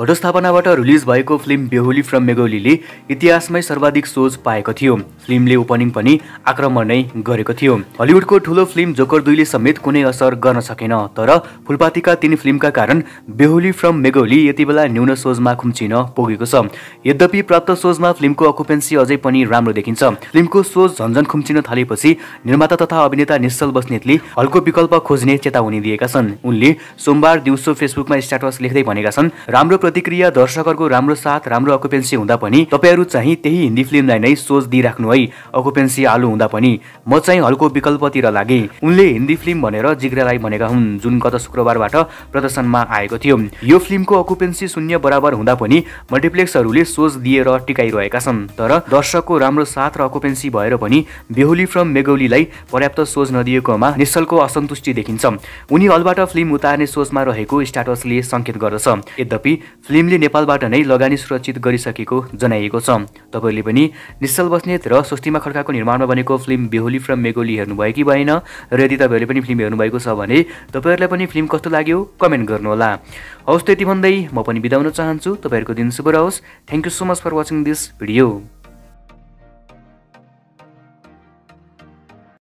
घटस्थापनाबाट release भएको film Behuli from मेगोलीले इतिहासमै सर्वाधिक सोच पाएको थियो फिल्मले ओपनिङ पनि आक्रमण नै गरेको थियो हलिउडको ठुलो फिल्म जोकर दुईले समेत कुनै असर गर्न सकेन तर फुलपातीका तीन फिल्मका कारण बेहुली फ्रम मेगोली यति बेला न्यून सोचमा खुम्चिन पुगेको छ यद्यपि प्राप्त सोचमा फिल्मको अकुपेन्सी अझै पनि राम्रो देखिन्छ फिल्मको सोच झन्झन खुम्चिन थालेपछि निर्माता तथा अभिनेता निश्चल बस्नेतले हल्को विकल्प खोज्ने चेतावनी दिएका छन् उनले सोमबार दिउँसो फेसबुकमा स्ट्याटस लेख्दै भनेका छन् राम्रो प्रतिक्रिया दर्शकहरूको राम्रो साथ राम्रो अकुपेन्सी हुँदा पनि तपाईँहरू चाहिँ त्यही हिन्दी फिल्मलाई नै सोच दिइराख्नु है अकुपेन्सी आलु हुँदा पनि म चाहिँ हल्को विकल्पतिर लागे उनले हिन्दी फिल्म भनेर जिग्रालाई भनेका हुन् जुन गत शुक्रबारबाट प्रदर्शनमा आएको थियो यो फिल्मको अकुपेन्सी शून्य बराबर हुँदा पनि मल्टिप्लेक्सहरूले सोच दिएर टिकाइरहेका छन् तर दर्शकको राम्रो साथ र अकुपेन्सी भएर पनि बेहुली फ्रम मेगौलीलाई पर्याप्त सोच नदिएकोमा निश्चलको असन्तुष्टि देखिन्छ उनी हलबाट फिल्म उतार्ने सोचमा रहेको स्टाटसले सङ्केत गर्दछ यद्यपि फिल्मले नेपालबाट नै लगानी सुरक्षित गरिसकेको जनाइएको छ तपाईँहरूले पनि निश्चल बस्नेत र स्वस्तिमा खड्काको निर्माणमा बनेको फिल्म बेहोली फ्रम मेगोली हेर्नुभयो कि भएन र यदि तपाईँहरूले पनि फिल्म हेर्नुभएको छ भने तपाईँहरूलाई पनि फिल्म कस्तो लाग्यो कमेन्ट गर्नुहोला हवस् त्यति भन्दै म पनि बिदाउन चाहन्छु तपाईँहरूको दिन शुभ रहोस् thank you so much for watching this video